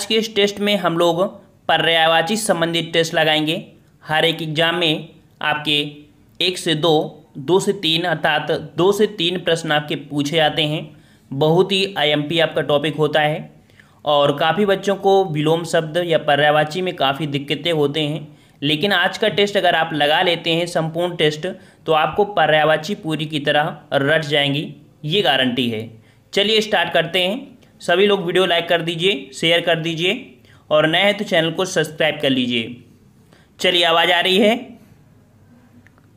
आज के इस टेस्ट में हम लोग पर्यायवाची संबंधित टेस्ट लगाएंगे हर एक एग्जाम में आपके एक से दो दो से तीन अर्थात दो से तीन प्रश्न आपके पूछे जाते हैं बहुत ही आईएमपी आपका टॉपिक होता है और काफ़ी बच्चों को विलोम शब्द या पर्यायवाची में काफ़ी दिक्कतें होते हैं लेकिन आज का टेस्ट अगर आप लगा लेते हैं संपूर्ण टेस्ट तो आपको पर्यायवाची पूरी की तरह रट जाएंगी ये गारंटी है चलिए स्टार्ट करते हैं सभी लोग वीडियो लाइक कर दीजिए शेयर कर दीजिए और नए हैं तो चैनल को सब्सक्राइब कर लीजिए चलिए आवाज़ आ रही है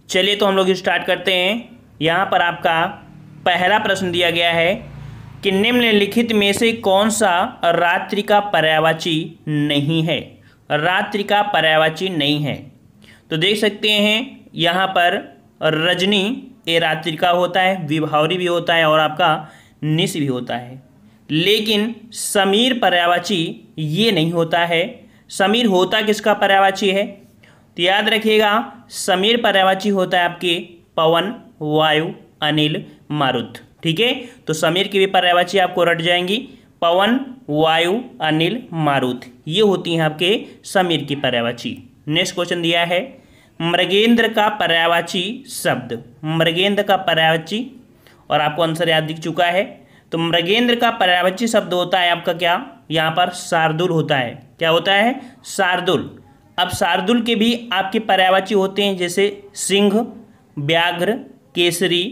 चलिए तो हम लोग स्टार्ट करते हैं यहाँ पर आपका पहला प्रश्न दिया गया है कि निम्नलिखित में से कौन सा रात्रि का पर्यावाची नहीं है रात्रि का पर्यावाची नहीं है तो देख सकते हैं यहाँ पर रजनी ये रात्रि का होता है विभावरी भी होता है और आपका निश भी होता है लेकिन समीर पर्यावाची ये नहीं होता है समीर होता किसका पर्यावाची है तो याद रखिएगा समीर पर्यावाची होता है आपके पवन वायु अनिल मारुत ठीक है तो समीर की भी पर्यावाची आपको रट जाएंगी पवन वायु अनिल मारुत ये होती हैं आपके समीर की पर्यावाची नेक्स्ट क्वेश्चन दिया है मृगेंद्र का पर्यावाची शब्द मृगेंद्र का पर्यावाची और आपको आंसर याद दिख चुका है तो मृगेंद्र का पर्यावची शब्द होता है आपका क्या यहाँ पर शार्दुल होता है क्या होता है शार्दुल अब शार्दुल के भी आपके पर्यावची होते हैं जैसे सिंह व्याघ्र केसरी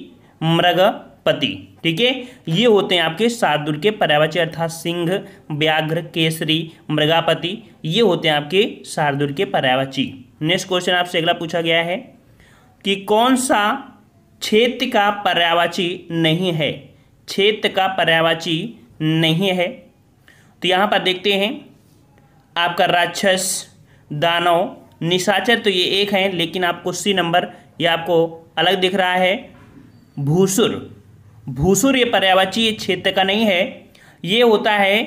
मृगपति ठीक है ये होते हैं आपके शार्दुल के पर्यावची अर्थात सिंह व्याघ्र केसरी मृगापति ये होते हैं आपके शार्दुल के पर्यावची नेक्स्ट क्वेश्चन आपसे अगला पूछा गया है कि कौन सा क्षेत्र का पर्यावाची नहीं है क्षेत्र का पर्यावाची नहीं है तो यहाँ पर देखते हैं आपका राक्षस दानव निशाचर तो ये एक हैं लेकिन आपको सी नंबर ये आपको अलग दिख रहा है भूसुर भूसुर ये पर्यावाची क्षेत्र का नहीं है ये होता है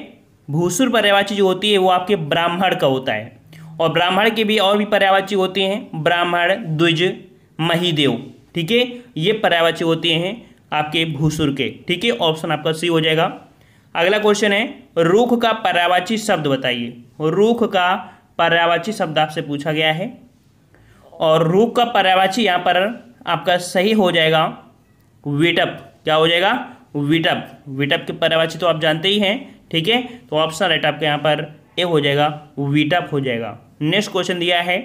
भूसुर पर्यावाची जो होती है वो आपके ब्राह्मण का होता है और ब्राह्मण के भी और भी पर्यावाची होते हैं ब्राह्मण द्विज महीदेव ठीक है ये पर्यावाची होते हैं आपके भूसुर के ठीक है ऑप्शन आपका सी हो जाएगा अगला क्वेश्चन है रूख का पर्यावाची शब्द बताइए रूख का पर्यावाची शब्द आपसे पूछा गया है और रूख का पर्यावाची यहाँ पर आपका सही हो जाएगा विटअप क्या हो जाएगा विटअप विटअप के पर्यावाची तो आप जानते ही हैं ठीक है तो ऑप्शन राइट आपके यहाँ पर ए हो जाएगा विटअप हो जाएगा नेक्स्ट क्वेश्चन दिया है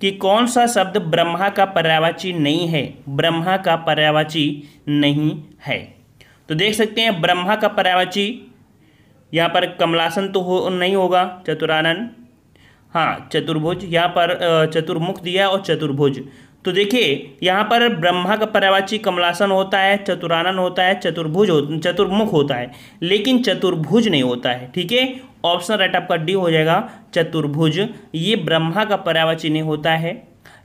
कि कौन सा शब्द ब्रह्मा का पर्यावाची नहीं है ब्रह्मा का पर्यावाची नहीं है तो देख सकते हैं ब्रह्मा का पर्यावाची यहाँ पर कमलासन तो हो नहीं होगा चतुरानंद हाँ चतुर्भुज यहाँ पर चतुर्मुख दिया और चतुर्भुज तो देखिए यहाँ पर ब्रह्मा का पर्यावाची कमलासन होता है चतुरानन होता है चतुर्भुज हो, चतुर्मुख होता है लेकिन चतुर्भुज नहीं होता है ठीक है ऑप्शन राइट आपका डी हो जाएगा चतुर्भुज ये ब्रह्मा का पर्यावाची होता है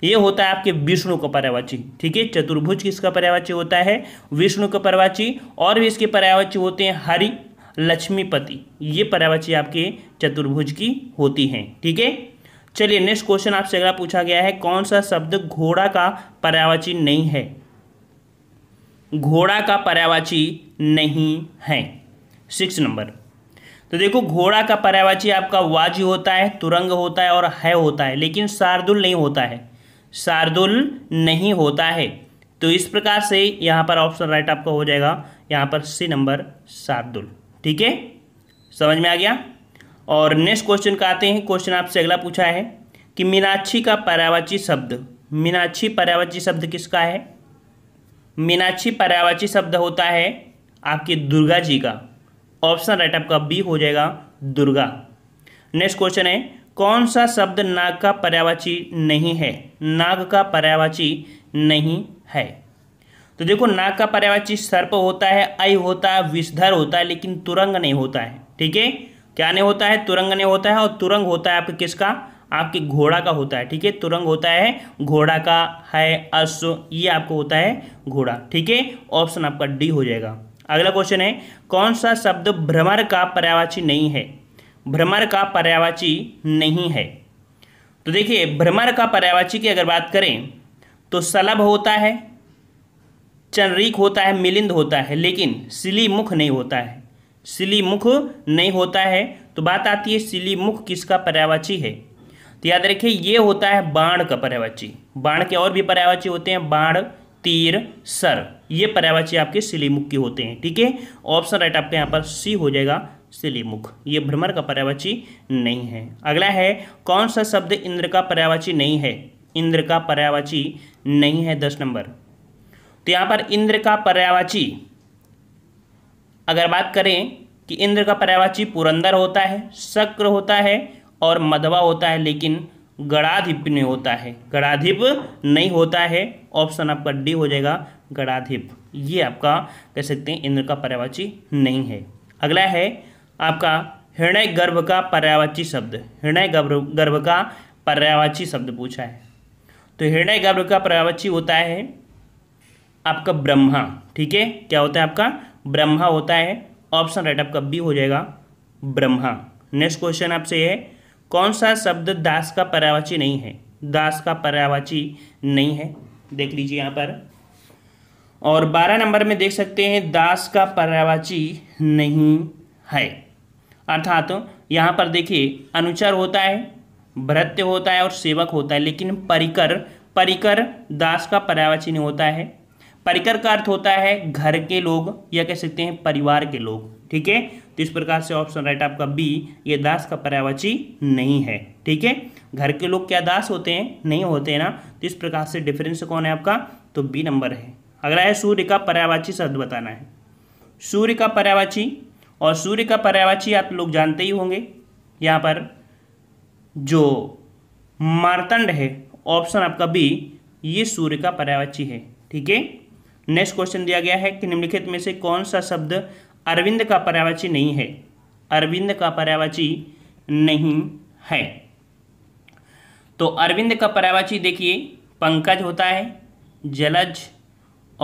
ये होता है आपके विष्णु का पर्यावाची ठीक है चतुर्भुज किसका पर्यावाची होता है विष्णु का पर्यावाची और भी इसके पर्यावाची होते हैं हरि लक्ष्मीपति ये पर्यावाची आपके चतुर्भुज की होती हैं ठीक है चलिए नेक्स्ट क्वेश्चन आपसे अगला पूछा गया है कौन सा शब्द घोड़ा का पर्यावाची नहीं है घोड़ा का पर्यावाची नहीं है सिक्स नंबर तो देखो घोड़ा का पर्यावाची आपका वाज होता है तुरंग होता है और है होता है लेकिन शार्दुल नहीं होता है शार्दुल नहीं होता है तो इस प्रकार से यहाँ पर ऑप्शन राइट आपका हो जाएगा यहाँ पर सी नंबर शार्दुल ठीक है समझ में आ गया और नेक्स्ट क्वेश्चन का आते हैं क्वेश्चन आपसे अगला पूछा है कि मीनाक्षी का पर्यावाची शब्द मीनाक्षी पर्यावाची शब्द किसका है मीनाक्षी पर्यावाची शब्द होता है आपके दुर्गा जी का ऑप्शन राइट आपका बी हो जाएगा दुर्गा नेक्स्ट क्वेश्चन है कौन सा शब्द नाग का पर्यावाची नहीं है नाग का पर्यावाची नहीं है तो देखो नाग का पर्यावाची सर्प होता है आई होता है विषधर होता है लेकिन तुरंग नहीं होता है ठीक है क्या नहीं होता है तुरंग नहीं होता है और तुरंग होता है आपके किसका आपके घोड़ा का होता है ठीक है तुरंग होता है घोड़ा का है अश्व ये आपको होता है घोड़ा ठीक है ऑप्शन आपका डी हो जाएगा अगला क्वेश्चन है कौन सा शब्द भ्रमर का पर्यावाची नहीं है भ्रमर का पर्यावाची नहीं है तो देखिए भ्रमर का पर्यावाची की अगर बात करें तो सलभ होता है चनरीक होता है मिलिंद होता है लेकिन सिली मुख नहीं होता है सिली मुख नहीं होता है तो बात आती है सिली मुख किसका पर्यावाची है तो याद रखिए ये होता है बाण का पर्यावाची बाण के और भी पर्यावाची होते हैं बाण तीर सर ये पर्यावाची आपके सिलीमुख के होते हैं ठीक है ऑप्शन राइट आपके यहाँ पर सी हो जाएगा सिलीमुख ये भ्रमर का पर्यावाची नहीं है अगला है कौन सा शब्द इंद्र का पर्यावाची नहीं है इंद्र का पर्यावाची नहीं है दस नंबर तो यहाँ पर इंद्र का पर्यावाची अगर बात करें कि इंद्र का पर्यावाची पुरंदर होता है शक्र होता है और मधवा होता है लेकिन गणाधिप नहीं होता है गणाधिप नहीं होता है ऑप्शन आपका डी हो जाएगा गणाधिप ये आपका कह सकते हैं इंद्र का पर्यावाची नहीं है अगला है आपका हृणय गर्भ का पर्यावाची शब्द हृणय गर्भ गर्भ का पर्यावाची शब्द पूछा है तो हृणय गर्भ का पर्यावाची होता है आपका ब्रह्मा ठीक है क्या होता है आपका ब्रह्मा होता है ऑप्शन राइट आपका बी हो जाएगा ब्रह्मा नेक्स्ट क्वेश्चन आपसे है कौन सा शब्द दास का पर्यावाची नहीं है दास का पर्यावाची नहीं है देख लीजिए यहाँ पर और बारह नंबर में देख सकते हैं दास का पर्यावाची नहीं है अर्थात तो यहाँ पर देखिए अनुचर होता है भृत्य होता है और सेवक होता है लेकिन परिकर परिकर दास का पर्यावाची नहीं होता है परिकर का अर्थ होता है घर के लोग या कह सकते हैं परिवार के लोग ठीक है तो इस प्रकार से ऑप्शन राइट आपका बी ये दास का पर्यावाची नहीं है ठीक है घर के लोग क्या दास होते हैं नहीं होते हैं ना तो इस प्रकार से डिफरेंस कौन है आपका तो बी नंबर है अगला है सूर्य का पर्यावाची शब्द बताना है सूर्य का पर्यावाची और सूर्य का पर्यावाची आप लोग जानते ही होंगे यहाँ पर जो मारतंड है ऑप्शन आपका बी ये सूर्य का पर्यावाची है ठीक है नेक्स्ट क्वेश्चन दिया गया है कि निम्नलिखित में से कौन सा शब्द अरविंद का पर्यावाची नहीं है अरविंद का पर्यावाची नहीं है तो अरविंद का पर्यावाची देखिए पंकज होता है जलज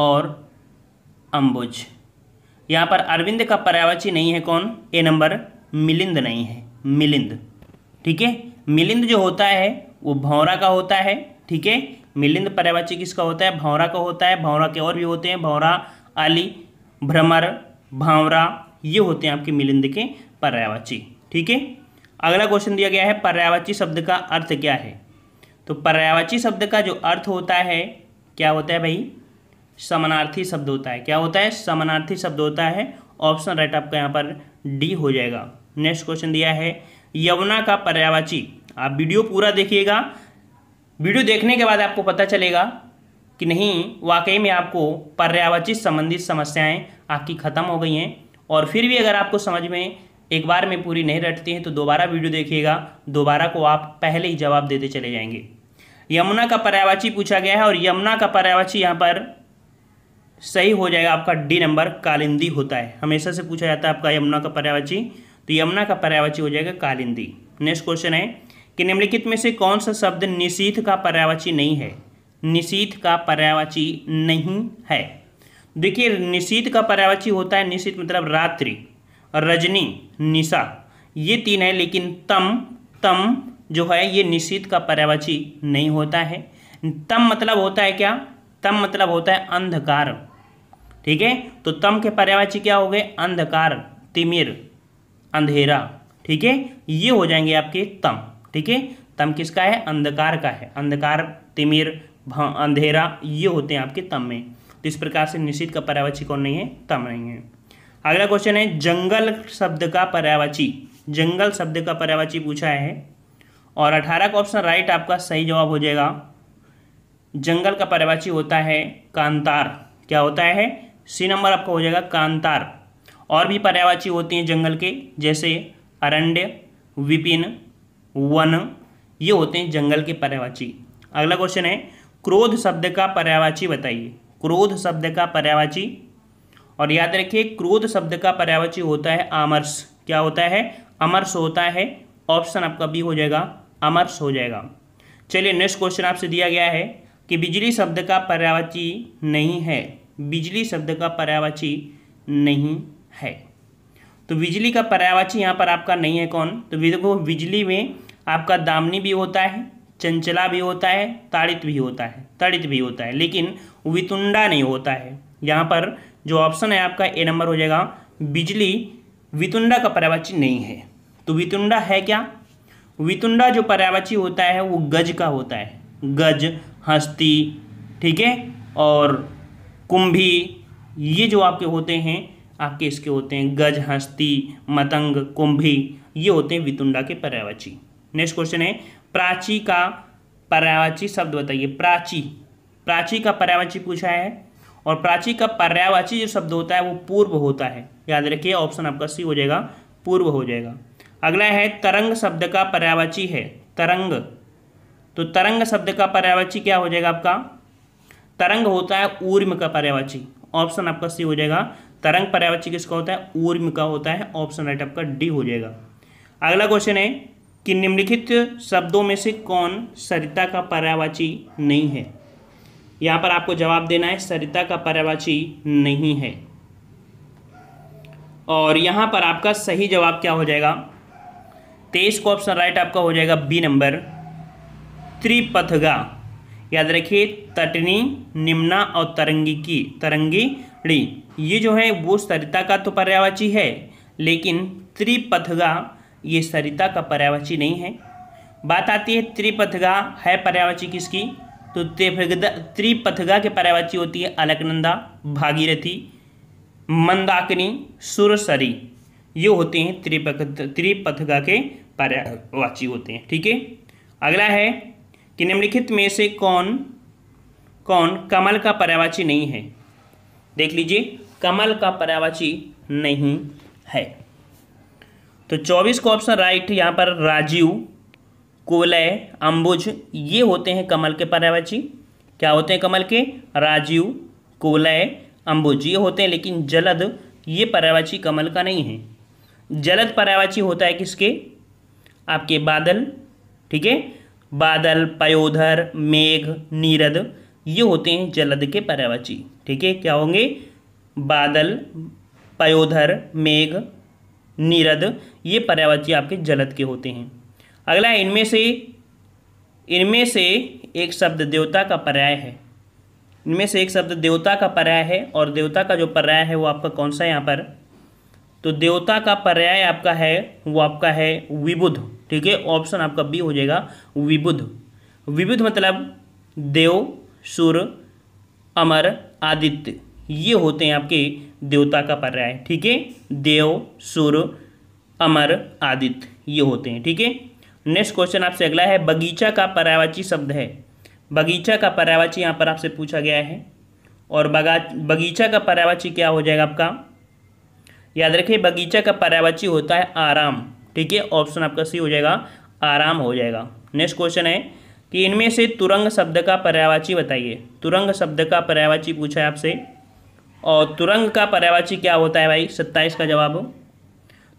और अंबुज यहाँ पर अरविंद का पर्यावाची नहीं है कौन ए नंबर मिलिंद नहीं है मिलिंद ठीक है मिलिंद जो होता है वो भौरा का होता है ठीक है मिलिंद पर्यावाची किसका होता है भौरा का होता है भौरा के और भी होते हैं भौरा आली भ्रमर भावरा ये होते हैं आपके मिलिंद के पर्यावाची ठीक है अगला क्वेश्चन दिया गया है पर्यावाची शब्द का अर्थ क्या है तो पर्यावाची शब्द का जो अर्थ होता है क्या होता है भाई समानार्थी शब्द होता है क्या होता है समानार्थी शब्द होता है ऑप्शन राइट आपका यहाँ पर डी हो जाएगा नेक्स्ट क्वेश्चन दिया है यमुना का पर्यावाची आप वीडियो पूरा देखिएगा वीडियो देखने के बाद आपको पता चलेगा कि नहीं वाकई में आपको पर्यावाची संबंधित समस्याएं आपकी ख़त्म हो गई हैं और फिर भी अगर आपको समझ में एक बार में पूरी नहीं रटती हैं तो दोबारा वीडियो देखिएगा दोबारा को आप पहले ही जवाब देते चले जाएंगे यमुना का पर्यावाची पूछा गया है और यमुना का पर्यावाची यहाँ पर सही हो जाएगा आपका डी नंबर कालिंदी होता है हमेशा से पूछा जाता है आपका यमुना का पर्यावाची तो यमुना का पर्यावाची हो जाएगा कालिंदी नेक्स्ट क्वेश्चन है कि निम्नलिखित में से कौन सा शब्द निशीथ का पर्यावाची नहीं है निशीथ का पर्यावाची नहीं है देखिए निशीत का पर्यावाची होता है निशीत मतलब रात्रि रजनी निशा ये तीन है लेकिन तम तम जो है ये निशीत का पर्यावाची नहीं होता है तम मतलब होता है क्या तम मतलब होता है अंधकार ठीक है तो तम के पर्यावाची क्या हो गए अंधकार तिमिर अंधेरा ठीक है ये हो जाएंगे आपके तम ठीक है तम किसका है अंधकार का है अंधकार तिमिर अंधेरा ये होते हैं आपके तम में तो इस प्रकार से निश्चित का पर्यावाची कौन नहीं है तम नहीं है अगला क्वेश्चन है जंगल शब्द का पर्यावाची जंगल शब्द का पर्यावाची पूछा है और अठारह का ऑप्शन राइट आपका सही जवाब हो जाएगा जंगल का पर्यावाची होता है कांतार क्या होता है सी नंबर आपका हो जाएगा कांतार और भी पर्यावाची होती हैं जंगल के जैसे अरण्य विपिन वन ये होते हैं जंगल के पर्यावाची अगला क्वेश्चन है क्रोध शब्द का पर्यावाची बताइए क्रोध शब्द का पर्यावाची और याद रखिए क्रोध शब्द का पर्यावाची होता है आमर्स क्या होता है अमर्स होता है ऑप्शन आपका बी हो जाएगा अमर्स हो जाएगा चलिए नेक्स्ट क्वेश्चन आपसे दिया गया है कि बिजली शब्द का पर्यावाची नहीं है बिजली शब्द का पर्यावाची नहीं है तो बिजली का पर्यावाची यहाँ पर आपका नहीं है कौन तो देखो बिजली में आपका दामनी भी होता है चंचला भी होता है ताड़ित भी होता है तड़ित भी होता है लेकिन वितुंडा नहीं होता है यहाँ पर जो ऑप्शन है आपका ए नंबर हो जाएगा बिजली वितुंडा का पर्यावाची नहीं है तो वितुंडा है क्या वितुंडा जो पर्यावाची होता है वो गज का होता है गज हस्ती ठीक है और कुंभी ये जो आपके होते हैं आपके इसके होते हैं गज हस्ती मतंग कुंभी ये होते हैं वितुंडा के पर्यावाची नेक्स्ट क्वेश्चन है प्राची का पर्यावाची शब्द बताइए प्राची प्राची का पर्यावाची पूछा है और प्राची का पर्यावाची जो शब्द होता है वो पूर्व होता है याद रखिए ऑप्शन आपका सी हो जाएगा पूर्व हो जाएगा अगला है तरंग शब्द का पर्यावाची है तरंग तो तरंग शब्द का पर्यावाची क्या हो जाएगा आपका तरंग होता है ऊर्म का पर्यावाची ऑप्शन आपका सी हो जाएगा तरंग पर्यावाची किसका होता है ऊर्म का होता है ऑप्शन राइट आपका डी हो जाएगा अगला क्वेश्चन है कि निम्नलिखित शब्दों में से कौन सरिता का पर्यावाची नहीं है यहाँ पर आपको जवाब देना है सरिता का पर्यावाची नहीं है और यहाँ पर आपका सही जवाब क्या हो जाएगा तेईस का ऑप्शन राइट आपका हो जाएगा बी नंबर त्रिपथगा याद रखिए तटनी निम्ना और तरंगी की तरंगी ये जो है वो सरिता का तो पर्यावाची है लेकिन त्रिपथगा ये सरिता का पर्यावाची नहीं है बात आती है त्रिपथगा है पर्यावाची किसकी तो त्रिपथगा के पर्यावाची होती है अलकनंदा भागीरथी मंदाकिनी सुरसरी ये होते हैं त्रिपथ त्रिपथगा के पर्यावाची होते हैं ठीक है अगला है कि निम्नलिखित में से कौन कौन कमल का पर्यावाची नहीं है देख लीजिए कमल का पर्यावाची नहीं है तो चौबीस का ऑप्शन राइट यहाँ पर राजीव कोलय अम्बुज ये होते हैं कमल के पर्यावाची क्या होते हैं कमल के राजीव कोलय अम्बुज ये होते हैं लेकिन जलद ये पर्यावाची कमल का नहीं है जलद पर्यावाची होता है किसके आपके बादल ठीक है बादल पयोधर मेघ नीरद ये होते हैं जलद के पर्यावाची ठीक है क्या होंगे बादल पयोधर मेघ निरद ये पर्यावाची आपके जलद के होते हैं अगला इनमें से इनमें से एक शब्द देवता का पर्याय है इनमें से एक शब्द देवता का पर्याय है और देवता का जो पर्याय है वो आपका कौन सा है यहाँ पर तो देवता का पर्याय आपका है वो आपका है विबुध ठीक है ऑप्शन आपका बी हो जाएगा विबुध विबुध मतलब देव सुर अमर आदित्य ये होते हैं आपके देवता का पर्याय ठीक है देव सुर अमर आदित्य ये होते हैं ठीक है नेक्स्ट क्वेश्चन आपसे अगला है बगीचा का पर्यावाची शब्द है बगीचा का पर्यावाची यहाँ पर आपसे पूछा गया है और बगा बगीचा का पर्यावाची क्या हो जाएगा आपका याद रखिए बगीचा का पर्यावाची होता है आराम ठीक है ऑप्शन आपका सी हो जाएगा आराम हो जाएगा नेक्स्ट क्वेश्चन है कि इनमें से तुरंग शब्द का पर्यावाची बताइए तुरंग शब्द का पर्यावाची पूछा है आपसे और तुरंग का पर्यावाची क्या होता है भाई सत्ताईस का जवाब हो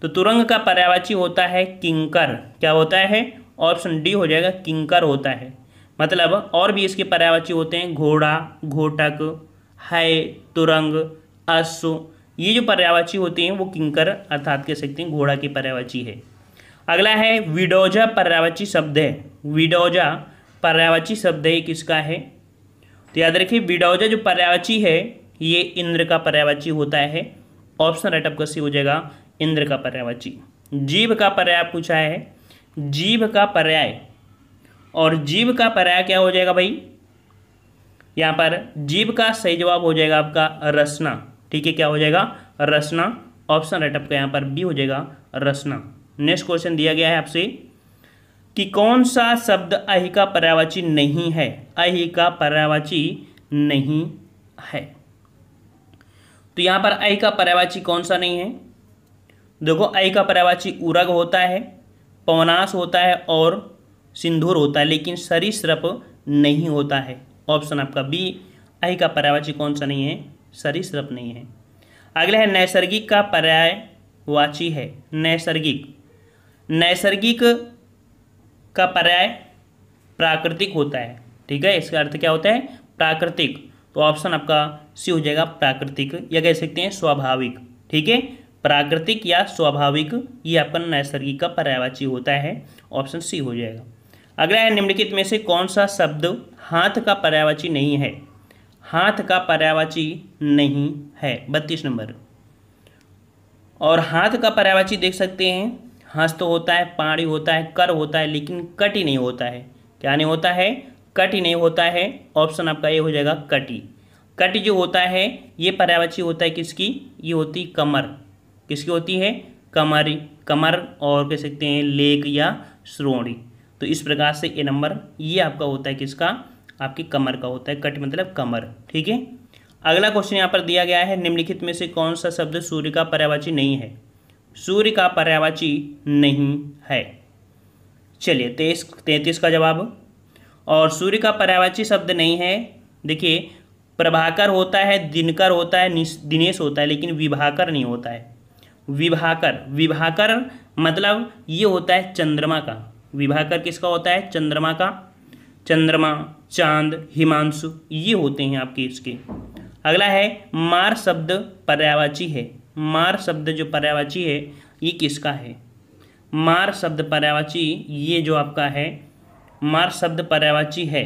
तो तुरंग का पर्यावाची होता है किंकर क्या होता है ऑप्शन डी हो जाएगा किंकर होता है मतलब और भी इसके पर्यावाची होते हैं घोड़ा घोटक है तुरंग अश्व ये जो पर्यावाची होती हैं वो किंकर अर्थात कह सकते हैं घोड़ा की पर्यावाची है अगला है विडोजा पर्यावाची शब्द है विडोजा पर्यावाची शब्द है किसका है तो याद रखिए विडोजा जो पर्यावाची है ये इंद्र का पर्यावाची होता है ऑप्शन राइट आपका सी हो जाएगा इंद्र का पर्यावाची जीव का पर्याय पूछा है जीव का पर्याय और जीव का पर्याय क्या हो जाएगा भाई यहां पर जीव का सही जवाब हो जाएगा आपका रसना ठीक है क्या हो जाएगा रसना ऑप्शन राइट आपका यहां पर बी हो जाएगा रसना नेक्स्ट क्वेश्चन दिया गया है आपसे कि कौन सा शब्द अहि का पर्यावाची नहीं है अहि का पर्यावाची नहीं है तो यहाँ पर आई का पर्यावाची कौन सा नहीं है देखो आई का पर्यावाची उरग होता है पवनास होता है और सिंधुर होता है लेकिन सरीसृप नहीं होता है ऑप्शन आपका बी आई का पर्यावाची कौन सा नहीं है सरीसृप नहीं है अगला है नैसर्गिक का पर्यायवाची है नैसर्गिक नैसर्गिक का पर्याय प्राकृतिक होता है ठीक है इसका अर्थ क्या होता है प्राकृतिक तो ऑप्शन आपका सी हो जाएगा प्राकृतिक या कह सकते हैं स्वाभाविक ठीक है प्राकृतिक या स्वाभाविक ये आपका नैसर्गिक का पर्यावाची होता है ऑप्शन सी हो जाएगा अगला है निम्नलिखित में से कौन सा शब्द हाथ का पर्यावाची नहीं है हाथ का पर्यावाची नहीं है बत्तीस नंबर और हाथ का पर्यावाची देख सकते हैं हस्त होता है पाणी होता है कर होता है लेकिन कट ही नहीं होता है क्या नहीं होता है कट ही नहीं होता है ऑप्शन आपका ये हो जाएगा कटी कट जो होता है ये पर्यावची होता है किसकी ये होती कमर किसकी होती है कमर कमर और कह सकते हैं लेक या श्रोणी तो इस प्रकार से ये नंबर ये आपका होता है किसका आपकी कमर का होता है कट मतलब कमर ठीक है अगला क्वेश्चन यहाँ पर दिया गया है निम्नलिखित में से कौन सा शब्द सूर्य का पर्यावाची नहीं है सूर्य का पर्यावाची नहीं है चलिए तेईस तैंतीस का जवाब और सूर्य का पर्यावाची शब्द नहीं है देखिए प्रभाकर होता है दिनकर होता है दिनेश होता है लेकिन विभाकर नहीं होता है विभाकर विभाकर मतलब ये होता है चंद्रमा का विभाकर किसका होता है चंद्रमा का चंद्रमा चांद हिमांशु ये होते हैं आपके इसके अगला है मार शब्द पर्यावाची है मार शब्द जो पर्यावाची है ये किसका है मार शब्द पर्यावाची ये जो आपका है मार शब्द पर्यावाची है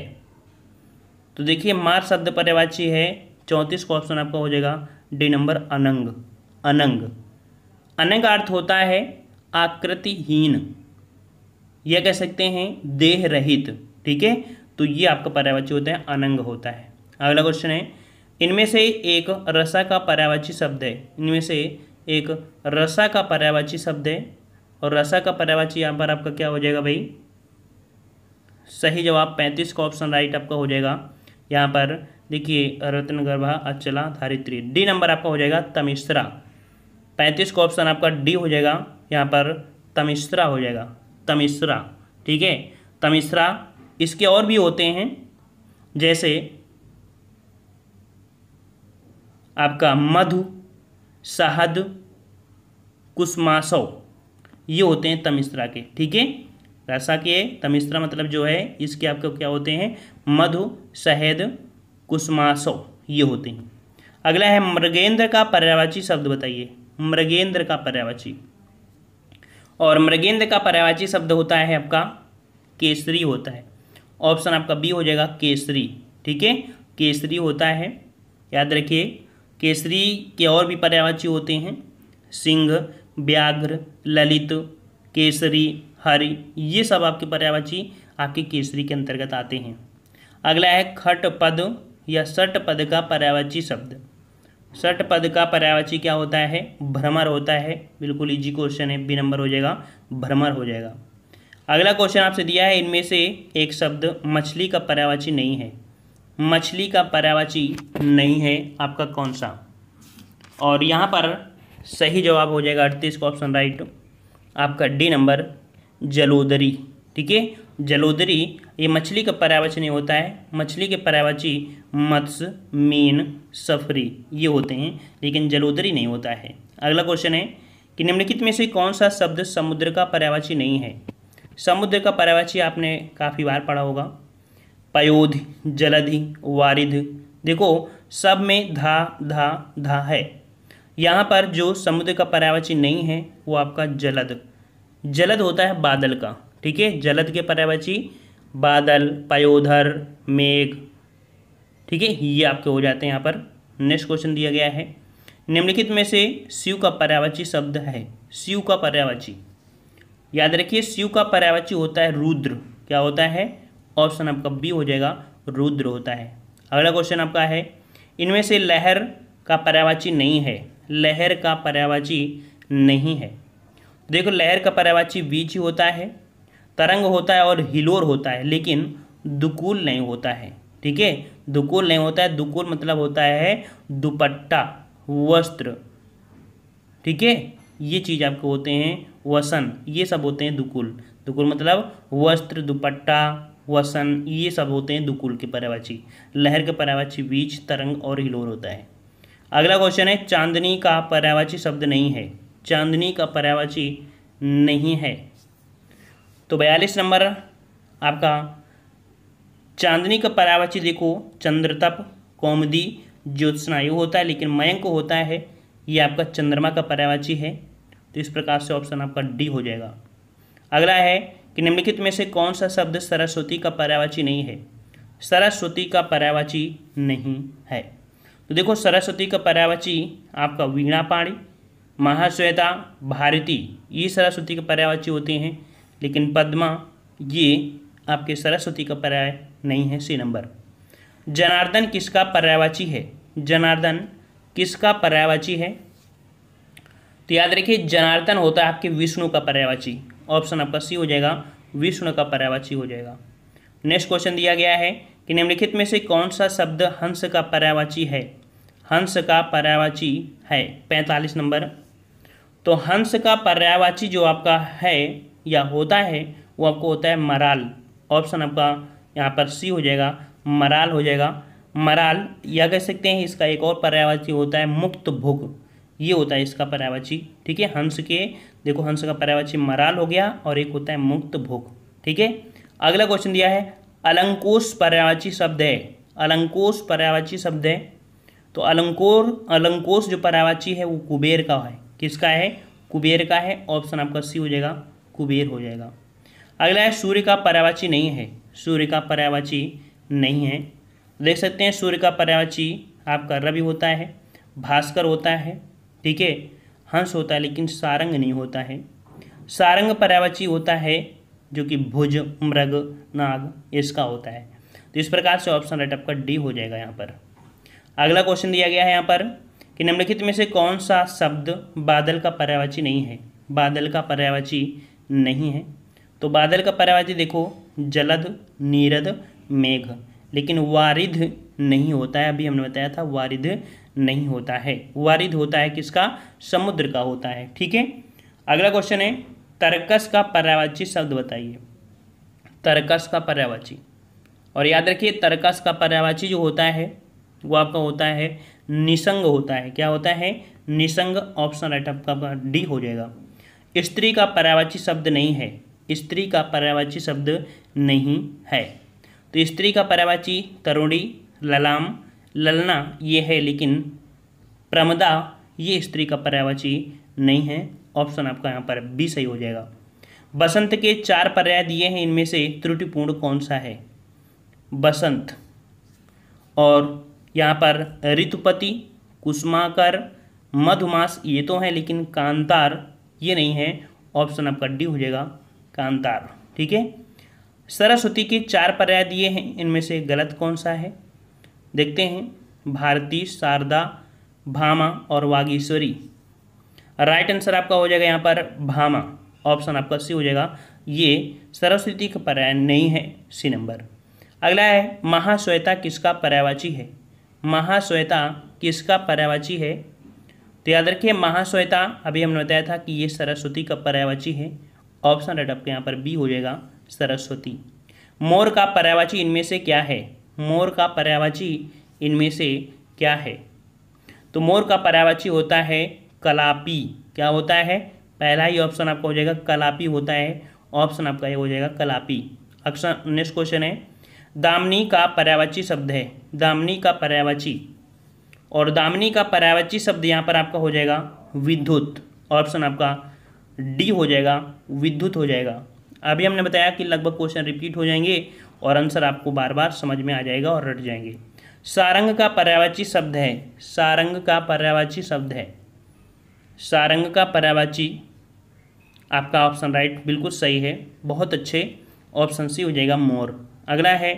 तो देखिए मार शब्द पर्यावाची है चौंतीस का ऑप्शन आपका हो जाएगा डी नंबर अनंग अनंग अनंग अर्थ होता है आकृतिहीन यह कह सकते हैं देह रहित ठीक है तो ये आपका पर्यावाची होता है अनंग होता है अगला क्वेश्चन है इनमें से एक रसा का पर्यावाची शब्द है इनमें से एक रसा का पर्यावाची शब्द है और रसा का पर्यावाची यहाँ पर आपका क्या हो जाएगा भाई सही जवाब पैंतीस का ऑप्शन राइट आपका हो जाएगा यहाँ पर देखिए रत्न गर्भा अचला धारित्री डी नंबर आपका हो जाएगा तमिश्रा पैंतीस का ऑप्शन आपका डी हो जाएगा यहाँ पर तमिश्रा हो जाएगा तमिश्रा ठीक है तमिश्रा इसके और भी होते हैं जैसे आपका मधु शहद कुसमासव ये होते हैं तमिश्रा के ठीक है रसा के तमिश्रा मतलब जो है इसके आपके क्या होते हैं मधु शहद कुसमासो ये होते हैं अगला है मृगेंद्र का पर्यावाची शब्द बताइए मृगेंद्र का पर्यावाची और मृगेंद्र का पर्यावाची शब्द होता है आपका केसरी होता है ऑप्शन आपका बी हो जाएगा केसरी ठीक है केसरी होता है याद रखिए केसरी के और भी पर्यावाची होते हैं सिंह व्याघ्र ललित केसरी हरी ये सब आपके पर्यावाची आपके केसरी के अंतर्गत आते हैं अगला है खट पद या सट पद का पर्यावाची शब्द सट पद का पर्यावाची क्या होता है भ्रमर होता है बिल्कुल इजी क्वेश्चन है बी नंबर हो जाएगा भ्रमर हो जाएगा अगला क्वेश्चन आपसे दिया है इनमें से एक शब्द मछली का पर्यावाची नहीं है मछली का पर्यावाची नहीं है आपका कौन सा और यहाँ पर सही जवाब हो जाएगा अड़तीस का ऑप्शन राइट आपका डी नंबर जलोदरी ठीक है जलोदरी ये मछली का नहीं होता है मछली के पर्यावची मत्स्य मीन सफरी ये होते हैं लेकिन जलोदरी नहीं होता है अगला क्वेश्चन है कि निम्नलिखित में से कौन सा शब्द समुद्र का पर्यावची नहीं है समुद्र का पर्यावची आपने काफ़ी बार पढ़ा होगा पयोधि जलधि वारिध देखो सब में धा धा धा है यहाँ पर जो समुद्र का पर्यावची नहीं है वो आपका जलद जलद होता है बादल का ठीक है जलद के पर्यावची बादल पयोधर मेघ ठीक है ये आपके हो जाते हैं यहाँ पर नेक्स्ट क्वेश्चन दिया गया है निम्नलिखित में से शिव का पर्यावाची शब्द है शिव का पर्यावाची याद रखिए शिव का पर्यावाची होता है रुद्र क्या होता है ऑप्शन आपका बी हो जाएगा रुद्र होता है अगला क्वेश्चन आपका है इनमें से लहर का पर्यावाची नहीं है लहर का पर्यावाची नहीं है देखो लहर का पर्यावाची बीच होता है तरंग होता है और हिलोर होता है लेकिन दुकूल नहीं होता है ठीक है दुकूल नहीं होता है दुकूल मतलब होता है दुपट्टा वस्त्र ठीक है ये चीज़ आपके होते हैं वसन ये सब होते हैं दुकुल दुकुल मतलब वस्त्र दुपट्टा वसन ये सब होते हैं दुकुल के पर्यावाची लहर के पर्यावाची बीच तरंग और हिलोर होता है अगला क्वेश्चन है चांदनी का पर्यावाची शब्द नहीं है चांदनी का पर्यावाची नहीं है तो बयालीस नंबर आपका चांदनी का पर्यावाची देखो चंद्रतप कौमदी ज्योत्सनायु होता है लेकिन मयंक होता है ये आपका चंद्रमा का पर्यावाची है तो इस प्रकार से ऑप्शन आपका डी हो जाएगा अगला है कि निम्नलिखित में से कौन सा शब्द सरस्वती का पर्यावाची नहीं है सरस्वती का पर्यावाची नहीं है तो देखो सरस्वती का पर्यावाची आपका वीणा पाणी महाश्वेता भारती ये सरस्वती के पर्यायवाची होते हैं लेकिन पद्मा ये आपके सरस्वती का पर्याय नहीं है सी नंबर जनार्दन किसका पर्यायवाची है जनार्दन किसका पर्यायवाची है तो याद रखिए जनार्दन होता है आपके विष्णु का पर्यायवाची ऑप्शन आपका सी हो जाएगा विष्णु का पर्यायवाची हो जाएगा नेक्स्ट क्वेश्चन दिया गया है कि निम्नलिखित में से कौन सा शब्द हंस का पर्यायवाची है हंस का पर्यायवाची है पैंतालीस नंबर तो हंस का पर्यायवाची जो आपका है या होता है वो आपको होता है मराल ऑप्शन आपका यहाँ पर सी हो जाएगा मराल हो जाएगा मराल या कह सकते हैं इसका एक और पर्यायवाची होता है मुक्त भुग ये होता है इसका पर्यायवाची ठीक है हंस के देखो हंस का पर्यायवाची मराल हो गया और एक होता है मुक्त भुग ठीक है अगला क्वेश्चन दिया है अलंकोश पर्यायवाची शब्द है अलंकोश पर्यायवाची शब्द है तो अलंकोर अलंकोश जो पर्यायवाची है वो कुबेर का है किसका है कुबेर का है ऑप्शन आपका सी हो जाएगा कुबेर हो जाएगा अगला है सूर्य का पर्यावाची नहीं है सूर्य का पर्यावाची नहीं है देख सकते हैं सूर्य का पर्यावाची आपका रवि होता है भास्कर होता है ठीक है हंस होता है लेकिन सारंग नहीं होता है सारंग पर्यावाची होता है जो कि भुज मृग नाग इसका होता है तो इस प्रकार से ऑप्शन राइट आपका डी हो जाएगा यहाँ पर अगला क्वेश्चन दिया गया है यहाँ पर कि निम्नलिखित में से कौन सा शब्द बादल का पर्यावाची नहीं है बादल का पर्यावाची नहीं है तो बादल का पर्यावाची देखो जलद नीरद मेघ लेकिन वारिध नहीं होता है अभी हमने बताया था वारिध नहीं होता है वारिध होता है किसका समुद्र का होता है ठीक है अगला क्वेश्चन है तर्कस का पर्यावाची शब्द बताइए तर्कस का पर्यावाची और याद रखिए तर्कस का पर्यावाची जो होता है वो आपका होता है निसंग होता है क्या होता है निसंग ऑप्शन राइट आपका डी हो जाएगा स्त्री का पर्यावाची शब्द नहीं है स्त्री का पर्यावाची शब्द नहीं है तो स्त्री का पर्यावाची तरुणी ललाम ललना ये है लेकिन प्रमदा ये स्त्री का पर्यावाची नहीं है ऑप्शन आपका यहाँ पर बी सही हो जाएगा बसंत के चार पर्याय दिए हैं इनमें से त्रुटिपूर्ण कौन सा है बसंत और यहाँ पर ऋतुपति कुसुमाकर मधुमास ये तो हैं लेकिन कांतार ये नहीं है ऑप्शन आपका डी हो जाएगा कांतार ठीक है सरस्वती के चार पर्याय दिए हैं इनमें से गलत कौन सा है देखते हैं भारती शारदा भामा और वागीश्वरी राइट आंसर आपका हो जाएगा यहाँ पर भामा ऑप्शन आपका सी हो जाएगा ये सरस्वती का पर्याय नहीं है सी नंबर अगला है महाश्वेता किसका पर्यायवाची है महाश्वेता किसका पर्यावाची है तो याद रखिए महाश्वेता अभी हमने बताया था कि ये सरस्वती का पर्यावाची है ऑप्शन राइट आपके यहाँ पर बी हो जाएगा सरस्वती मोर का पर्यावाची इनमें से क्या है मोर का पर्यावाची इनमें से क्या है तो मोर का पर्यावाची होता है कलापी क्या होता है पहला ही ऑप्शन आपका हो जाएगा कलापी होता है ऑप्शन आपका ये हो जाएगा कलापी अक्सर नेक्स्ट क्वेश्चन है दामनी का पर्यावाची शब्द है दामनी का पर्यावाची और दामनी का पर्यावाची शब्द यहाँ पर आपका हो जाएगा विद्युत ऑप्शन आपका डी हो जाएगा विद्युत हो जाएगा अभी हमने बताया कि लगभग क्वेश्चन रिपीट हो जाएंगे और आंसर आपको बार बार समझ में आ जाएगा और रट जाएंगे सारंग का पर्यावाची शब्द है सारंग का पर्यावाची शब्द है सारंग का पर्यावाची आपका ऑप्शन राइट बिल्कुल सही है बहुत अच्छे ऑप्शन सी हो जाएगा मोर अगला है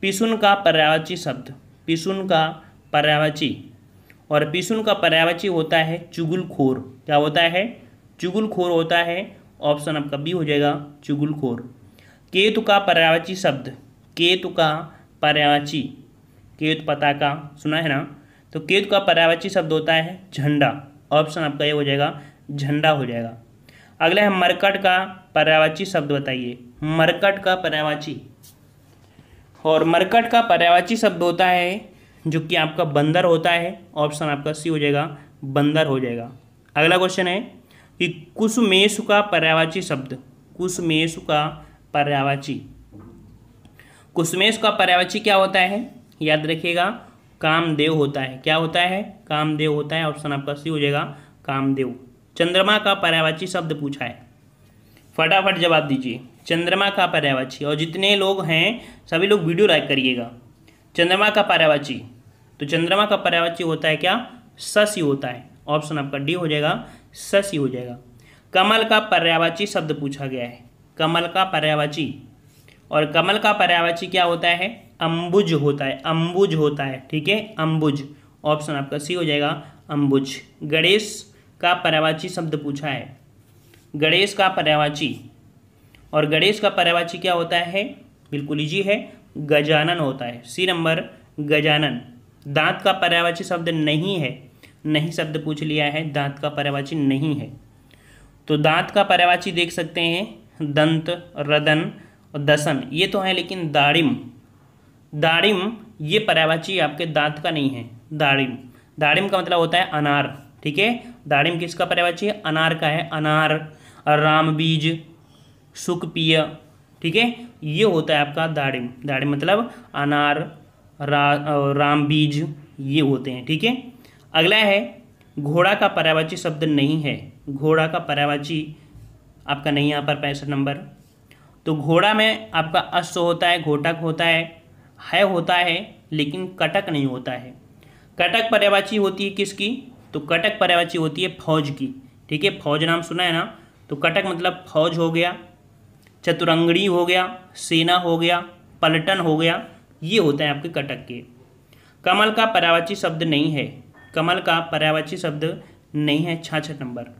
पिसुन का पर्यावाची शब्द पिसुन का पर्यावाची और पिसुन का पर्यावाची होता है चुगुलखोर क्या होता है चुगुलखोर होता है ऑप्शन आपका बी हो जाएगा चुगुलखोर केतु का पर्यावाची शब्द केतु का पर्यावाची केतु का सुना है ना तो केतु का पर्यावाची शब्द होता है झंडा ऑप्शन आपका ये हो जाएगा झंडा हो जाएगा अगला है मरकट का पर्यावाची शब्द बताइए मरकट का पर्यावाची और मरकट का पर्यावाची शब्द होता है जो कि आपका बंदर होता है ऑप्शन आपका सी हो जाएगा बंदर हो जाएगा अगला क्वेश्चन है कि कुसमेशु का पर्यावाची शब्द कुसुमेशु का पर्यावाची कुसुमेश का पर्यावाची क्या होता है याद रखिएगा कामदेव होता है क्या होता है कामदेव होता है ऑप्शन आपका सी हो जाएगा कामदेव चंद्रमा का पर्यावाची शब्द पूछा है फटाफट जवाब दीजिए चंद्रमा का पर्यावाची और जितने लोग हैं सभी लोग वीडियो लाइक करिएगा चंद्रमा का पर्यावाची तो चंद्रमा का पर्यावाची होता है क्या ससी होता है ऑप्शन आपका डी हो जाएगा ससी हो जाएगा कमल का पर्यावाची शब्द पूछा गया है कमल का पर्यावाची और कमल का पर्यावाची क्या होता है अम्बुज होता है अम्बुज होता है ठीक है अम्बुज ऑप्शन आपका सी हो जाएगा अम्बुज गणेश का पर्यावाची शब्द पूछा है गणेश का पर्यावाची और गणेश का पर्यावाची क्या होता है बिल्कुल ईजी है गजानन होता है सी नंबर गजानन दांत का पर्यावाची शब्द नहीं है नहीं शब्द पूछ लिया है दांत का पर्यावाची नहीं है तो दांत का पर्यावाची देख सकते हैं दंत रदन और दसन ये तो है लेकिन दाड़िम दाड़िम ये पर्यावाची आपके दांत का नहीं है दाड़िम दाड़िम का मतलब होता है अनार ठीक है दाड़िम किसका पर्यावाची है अनार का है अनार राम बीज सुखपीय ठीक है ये होता है आपका दाड़िम दाड़िम मतलब अनार रा, राम बीज ये होते हैं ठीक है अगला है घोड़ा का पर्यावाची शब्द नहीं है घोड़ा का पर्यावाची आपका नहीं यहाँ पर पैंसठ नंबर तो घोड़ा में आपका अश्व होता है घोटक होता है है होता है लेकिन कटक नहीं होता है कटक पर्यावाची होती है किसकी तो कटक पर्यावाची होती है फौज की ठीक है फौज नाम सुना है ना तो कटक मतलब फौज हो गया चतुरंगड़ी हो गया सेना हो गया पलटन हो गया ये होते हैं आपके कटक के कमल का पर्यावाची शब्द नहीं है कमल का पर्यावाची शब्द नहीं है छाछठ नंबर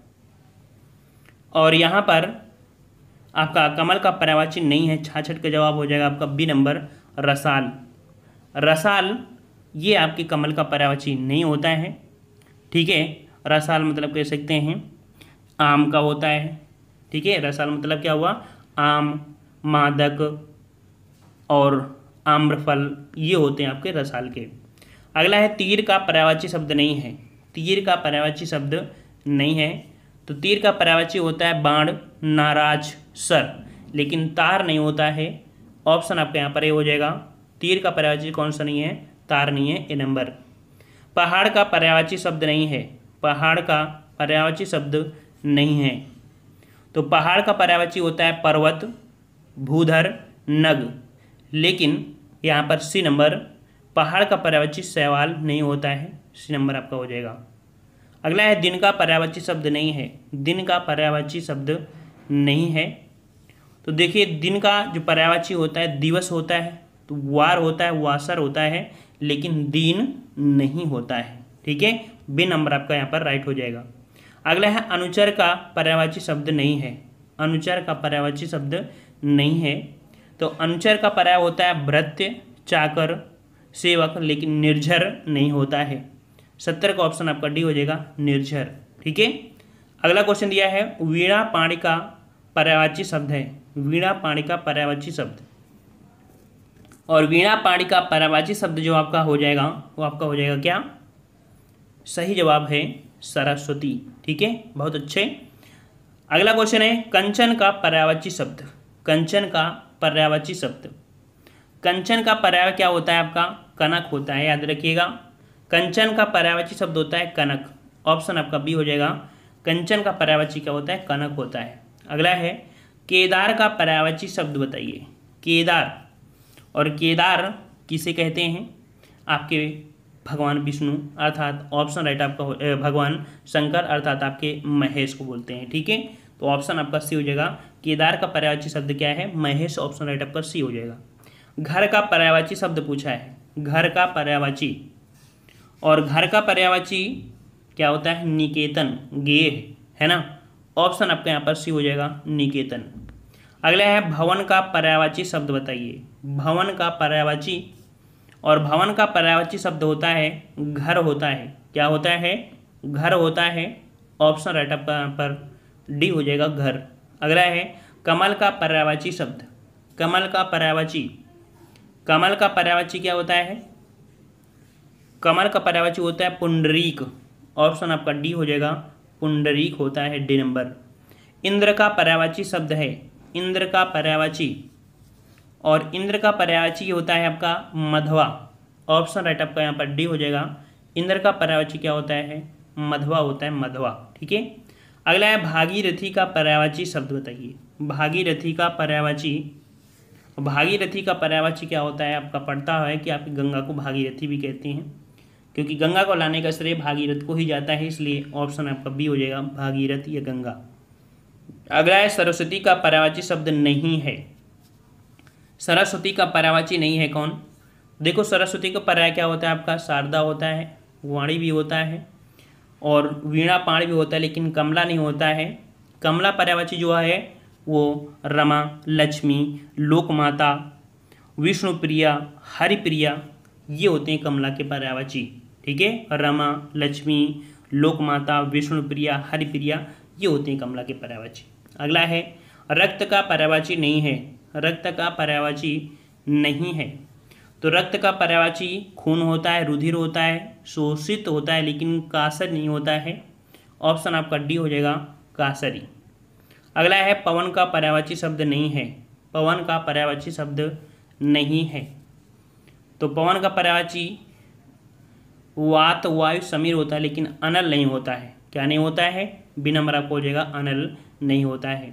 और यहाँ पर आपका कमल का पर्यावाची नहीं है छाछठ का जवाब हो जाएगा आपका बी नंबर रसाल रसाल ये आपके कमल का पर्यावाची नहीं होता है ठीक है रसाल मतलब कह सकते हैं आम का होता है ठीक है रसाल मतलब क्या हुआ आम मादक और आम्रफल ये होते हैं आपके रसाल के अगला है तीर का पर्यावाची शब्द नहीं है तीर का पर्यावाची शब्द नहीं है तो तीर का पर्यावाची होता है बाण नाराज सर लेकिन तार नहीं होता है ऑप्शन आपके यहाँ पर ये हो जाएगा तीर का पर्यावाची कौन सा नहीं है तार नहीं है ए नंबर पहाड़ का पर्यावाची शब्द नहीं है पहाड़ का पर्यावाची शब्द नहीं है तो पहाड़ का पर्यावाची होता है पर्वत भूधर नग लेकिन यहाँ पर सी नंबर पहाड़ का पर्यावची सवाल नहीं होता है सी नंबर आपका हो जाएगा अगला है दिन का पर्यावची शब्द नहीं है दिन का पर्यावची शब्द नहीं है तो देखिए दिन का जो पर्यावची होता है दिवस होता है तो वार होता है वासर होता है लेकिन दिन नहीं होता है ठीक है बी नंबर आपका यहाँ पर राइट हो जाएगा अगला है अनुचर का पर्यावाची शब्द नहीं है अनुचर का पर्यावाची शब्द नहीं है तो अनुचर का पर्याय होता है भ्रत्य चाकर सेवक लेकिन निर्झर नहीं होता है सत्तर का ऑप्शन आपका डी हो जाएगा निर्झर ठीक है अगला क्वेश्चन दिया है वीणा पाणी का पर्यावाची शब्द है वीणा पाणी का पर्यावाची शब्द और वीणा पाणी का पर्यावाची शब्द जो आपका हो जाएगा वो आपका हो जाएगा क्या सही जवाब है सरस्वती ठीक है बहुत अच्छे अगला क्वेश्चन है कंचन का पर्यावची शब्द कंचन का पर्यावची शब्द कंचन का पर्याय क्या होता है आपका कनक होता है याद रखिएगा कंचन का पर्यावची शब्द होता है कनक ऑप्शन आपका बी हो जाएगा कंचन का पर्यावची क्या होता है कनक होता है अगला है केदार का पर्यावची शब्द बताइए केदार और केदार किसे कहते हैं आपके भगवान विष्णु अर्थात ऑप्शन राइट आपका भगवान शंकर अर्थात आपके महेश को बोलते हैं ठीक है तो ऑप्शन आपका सी हो जाएगा केदार का पर्यावाची शब्द क्या है महेश ऑप्शन राइट आपका सी हो जाएगा घर का पर्यावाची शब्द पूछा है घर का पर्यावाची और घर का पर्यावाची क्या होता है निकेतन गेह है ना ऑप्शन आपका यहाँ पर सी हो जाएगा निकेतन अगला है भवन का पर्यावाची शब्द बताइए भवन का पर्यावाची और भवन का पर्यावरची शब्द होता है घर होता है क्या होता है घर होता है ऑप्शन राइट पर डी हो जाएगा घर अगला है कमल का पर्यावची शब्द कमल का पर्यावची कमल का पर्यावची क्या होता है कमल का पर्यावची होता है पुंडरीक ऑप्शन आपका डी हो जाएगा पुंडरीक होता है डी नंबर इंद्र का पर्यावची शब्द है इंद्र का पर्यावची और इंद्र का पर्यायची होता है आपका मधवा ऑप्शन राइट आपका यहाँ पर डी हो जाएगा इंद्र का पर्यायवाची क्या होता है मधवा होता है मधवा ठीक है अगला है भागीरथी का पर्यायवाची शब्द बताइए भागीरथी का पर्यायवाची भागीरथी का पर्यायवाची क्या होता है आपका पढ़ता है कि आप गंगा को भागीरथी भी कहते हैं क्योंकि गंगा को लाने का श्रेय भागीरथ को ही जाता है इसलिए ऑप्शन आपका बी हो जाएगा भागीरथ या गंगा अगला है सरस्वती का पर्यायवाची शब्द नहीं है सरस्वती का परावाची नहीं है कौन देखो सरस्वती का पर्याय क्या होता है आपका शारदा होता है वाणी भी होता है और वीणा पाण भी होता है लेकिन कमला नहीं होता है कमला पर्यावाची जो है वो रमा लक्ष्मी लोकमाता विष्णुप्रिया हरिप्रिया ये होते हैं कमला के पर्यावाची ठीक है रमा लक्ष्मी लोकमाता विष्णुप्रिया हरिप्रिया ये होते हैं कमला के पर्यावाची अगला है रक्त का पर्यावाची नहीं है रक्त का पर्यावाची नहीं है तो रक्त का पर्यावाची खून होता है रुधिर होता है शोषित होता है लेकिन कासर नहीं होता है ऑप्शन आपका डी हो जाएगा कासरी अगला है पवन का पर्यावाची शब्द नहीं है पवन का पर्यावाची शब्द नहीं है तो पवन का पर्यावाची वात वायु समीर होता है लेकिन अनल नहीं होता है क्या नहीं होता है बिना मरा को हो जाएगा अनल नहीं होता है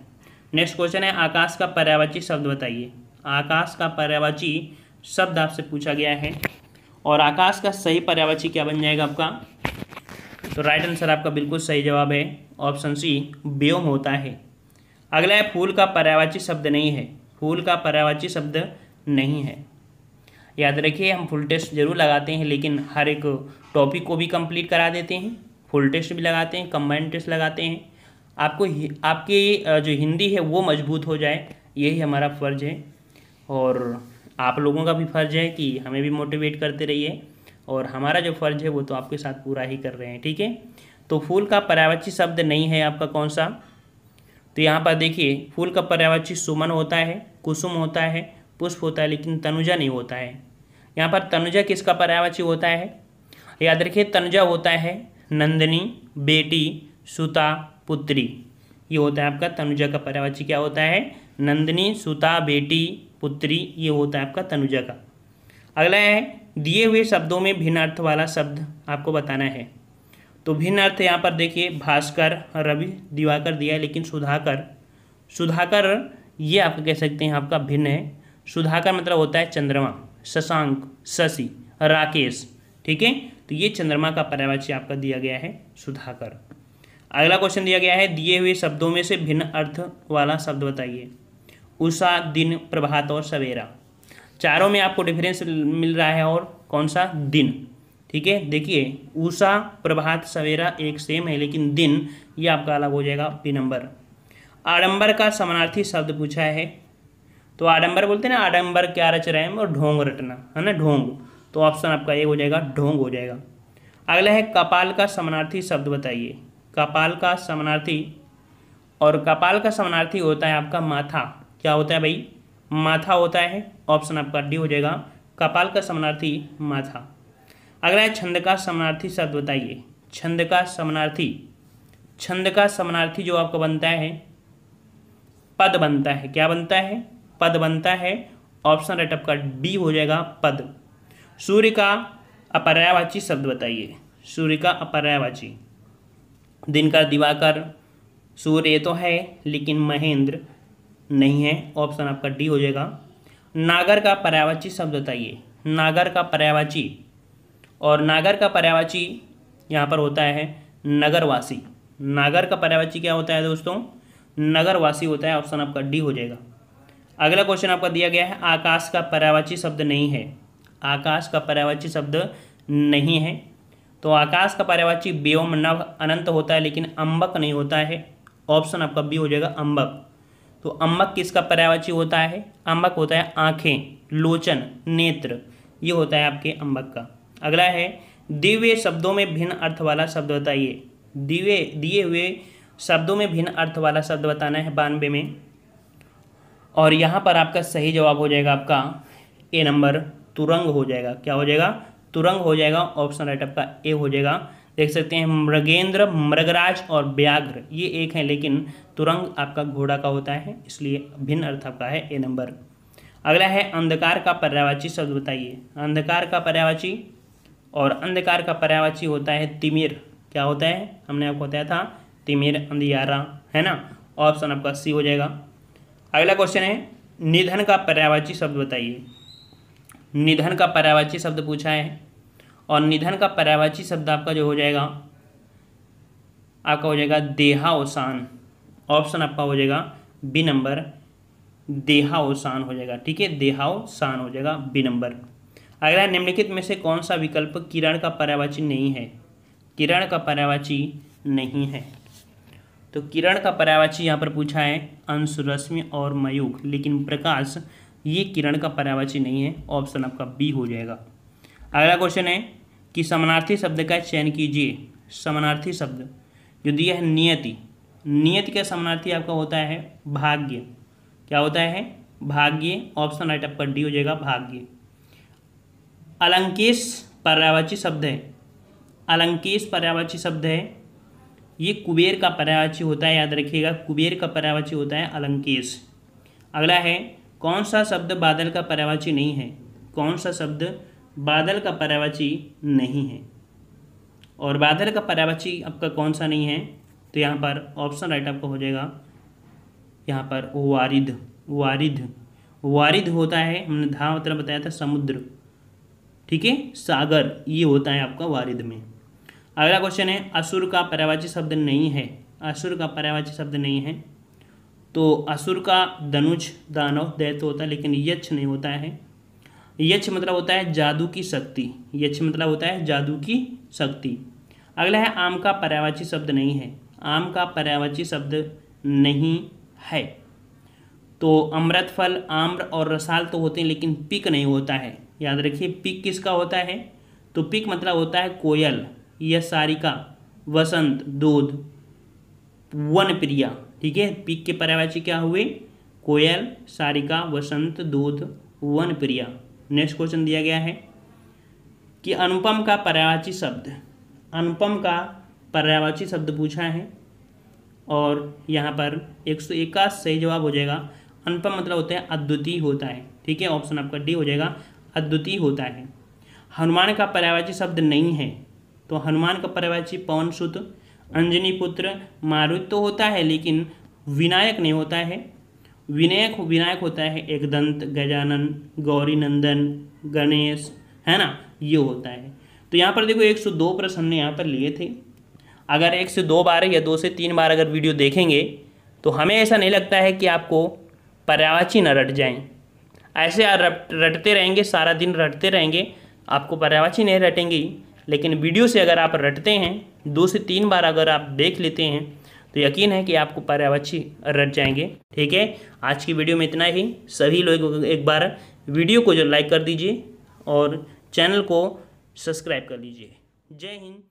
नेक्स्ट क्वेश्चन है आकाश का पर्यावाची शब्द बताइए आकाश का पर्यावाची शब्द आपसे पूछा गया है और आकाश का सही पर्यावाची क्या बन जाएगा आपका तो राइट आंसर आपका बिल्कुल सही जवाब है ऑप्शन सी व्योम होता है अगला है फूल का पर्यावाची शब्द नहीं है फूल का पर्यावाची शब्द नहीं है याद रखिए हम फुल टेस्ट जरूर लगाते हैं लेकिन हर एक टॉपिक को भी कंप्लीट करा देते हैं फुल टेस्ट भी लगाते हैं कंबाइंड टेस्ट लगाते हैं आपको आपकी जो हिंदी है वो मजबूत हो जाए यही हमारा फ़र्ज़ है और आप लोगों का भी फ़र्ज़ है कि हमें भी मोटिवेट करते रहिए और हमारा जो फ़र्ज़ है वो तो आपके साथ पूरा ही कर रहे हैं ठीक है तो फूल का पर्यावची शब्द नहीं है आपका कौन सा तो यहाँ पर देखिए फूल का पर्यावची सुमन होता है कुसुम होता है पुष्प होता है लेकिन तनुजा नहीं होता है यहाँ पर तनुजा किसका पर्यावची होता है याद रखिए तनुजा होता है नंदनी बेटी सुता पुत्री ये होता है आपका तनुजा का पर्यावाची क्या होता है नंदनी सुता बेटी पुत्री ये होता है आपका तनुजा का अगला है दिए हुए शब्दों में भिन्न अर्थ वाला शब्द आपको बताना है तो भिन्न अर्थ यहाँ पर देखिए भास्कर रवि दिवाकर दिया है लेकिन सुधाकर सुधाकर ये आप कह सकते हैं आपका भिन्न है सुधाकर मतलब होता है चंद्रमा शशांक शशि राकेश ठीक है तो ये चंद्रमा का पर्यावाची आपका दिया गया है सुधाकर अगला क्वेश्चन दिया गया है दिए हुए शब्दों में से भिन्न अर्थ वाला शब्द बताइए उषा दिन प्रभात और सवेरा चारों में आपको डिफरेंस मिल रहा है और कौन सा दिन ठीक है देखिए उषा प्रभात सवेरा एक सेम है लेकिन दिन ये आपका अलग हो जाएगा पी नंबर आडंबर का समानार्थी शब्द पूछा है तो आडंबर बोलते हैं ना आडंबर क्या रच रहे हैं और ढोंग रटना है ना ढोंग तो ऑप्शन आपका एक हो जाएगा ढोंग हो जाएगा अगला है कपाल का समानार्थी शब्द बताइए कपाल का समानार्थी और कपाल का समानार्थी होता है आपका माथा क्या होता है भाई माथा होता है ऑप्शन आपका डी हो जाएगा कपाल का समानार्थी माथा अगला है छंद का समानार्थी शब्द बताइए छंद का समानार्थी छंद का समानार्थी जो आपका बनता है पद बनता है क्या बनता है पद बनता है ऑप्शन राइट आपका डी हो जाएगा पद सूर्य का अपर्यावाची शब्द बताइए सूर्य का अपर्यावाची दिनकर दिवाकर सूर्य तो है लेकिन महेंद्र नहीं है ऑप्शन आपका डी हो जाएगा नागर का पर्यावाची शब्द बताइए नागर का पर्यावाची और नागर का पर्यावाची यहाँ पर होता है नगरवासी नागर का पर्यावाची क्या होता है दोस्तों नगरवासी होता है ऑप्शन आपका डी हो जाएगा अगला क्वेश्चन आपका दिया गया है आकाश का पर्यावाची शब्द नहीं है आकाश का पर्यावाची शब्द नहीं है तो आकाश का पर्यावाची व्योम नभ अनंत होता है लेकिन अम्बक नहीं होता है ऑप्शन आपका बी हो जाएगा अम्बक तो अम्बक किसका पर्यावाची होता है अम्बक होता है आँखें लोचन नेत्र ये होता है आपके अम्बक का अगला है दिव्य शब्दों में भिन्न अर्थ वाला शब्द बताइए दिव्य दिए हुए शब्दों में भिन्न अर्थ वाला शब्द बताना है बानवे में और यहाँ पर आपका सही जवाब हो जाएगा आपका ए नंबर तुरंग हो जाएगा क्या हो जाएगा तुरंग हो जाएगा ऑप्शन राइट आपका ए हो जाएगा देख सकते हैं मृगेंद्र मृगराज और व्याघ्र ये एक है लेकिन तुरंग आपका घोड़ा का होता है इसलिए भिन्न अर्थ आपका है ए नंबर अगला है अंधकार का पर्यावाची शब्द बताइए अंधकार का पर्यावाची और अंधकार का पर्यावाची होता है तिमिर क्या होता है हमने आपको बताया था तिमिर अंधियारा है ना ऑप्शन आपका सी हो जाएगा अगला क्वेश्चन है निधन का पर्यावाची शब्द बताइए निधन का पर्यावाची शब्द पूछा है और निधन का पर्यावाची शब्द आपका जो हो जाएगा आपका हो जाएगा देहावसान ऑप्शन आपका हो जाएगा बी नंबर देहावसान हो जाएगा ठीक है देहावसान हो जाएगा बी नंबर अगला निम्नलिखित में से कौन सा विकल्प किरण का पर्यावाची नहीं है किरण का पर्यावाची नहीं है तो किरण का पर्यावाची यहाँ पर पूछा है अंश रश्मि और मयूख लेकिन प्रकाश ये किरण का पर्यावाची नहीं है ऑप्शन आपका बी हो जाएगा अगला क्वेश्चन है कि समानार्थी शब्द का चयन कीजिए समानार्थी शब्द जो दिया है नियति नियति का समानार्थी आपका होता है भाग्य क्या होता है भाग्य ऑप्शन राइट आपका डी हो जाएगा भाग्य अलंकेश पर्यावाची शब्द है अलंकेश पर्यावाची शब्द है ये कुबेर का पर्यावाची होता है याद रखिएगा कुबेर का पर्यावाची होता है अलंकेश अगला है कौन सा शब्द बादल का पर्यावाची नहीं है कौन सा शब्द बादल का परावाची नहीं है और बादल का परावाची आपका कौन सा नहीं है तो यहाँ पर ऑप्शन राइट आपका हो जाएगा यहाँ पर वारिद वारिद वारिद होता है हमने धा मतलब बताया था समुद्र ठीक है सागर ये होता है आपका वारिद में अगला क्वेश्चन है असुर का पर्यावाची शब्द नहीं है असुर का पर्यावाची शब्द नहीं है तो असुर का धनुष दानव दैत्य होता है लेकिन यक्ष नहीं होता है यक्ष मतलब होता है जादू की शक्ति यक्ष मतलब होता है जादू की शक्ति अगला है आम का पर्यावाची शब्द नहीं है आम का पर्यावाची शब्द नहीं है तो अमृत फल आम्र और रसाल तो होते हैं लेकिन पिक नहीं होता है याद रखिए पिक किसका होता है तो पिक मतलब होता है कोयल यह सारिका वसंत दूध वन प्रिया ठीक है पिक के पर्यावाची क्या हुए कोयल सारिका वसंत दूध वन प्रिया नेक्स्ट क्वेश्चन दिया गया है कि अनुपम का पर्यावाची शब्द अनुपम का पर्यावाची शब्द पूछा है और यहाँ पर एक सौ इक्यास सही जवाब हो जाएगा अनुपम मतलब होता है अद्वितीय होता है ठीक है ऑप्शन आपका डी हो जाएगा अद्वितीय होता है हनुमान का पर्यावाची शब्द नहीं है तो हनुमान का पर्यावाची पवन सुत अंजनी पुत्र मारुत तो होता है लेकिन विनायक नहीं होता है विनायक विनायक होता है एक दंत गजानन गौरी नंदन गणेश है ना ये होता है तो यहाँ पर देखो एक सौ दो प्रश्न हमने यहाँ पर लिए थे अगर एक से दो बार या दो से तीन बार अगर वीडियो देखेंगे तो हमें ऐसा नहीं लगता है कि आपको पर्यावाची न रट जाएं ऐसे रटते रहेंगे सारा दिन रटते रहेंगे आपको पर्यावाची नहीं रटेंगी लेकिन वीडियो से अगर आप रटते हैं दो से तीन बार अगर आप देख लेते हैं तो यकीन है कि आपको पर्यावच्छी रट जाएंगे ठीक है आज की वीडियो में इतना ही सभी लोग एक बार वीडियो को जो लाइक कर दीजिए और चैनल को सब्सक्राइब कर लीजिए जय हिंद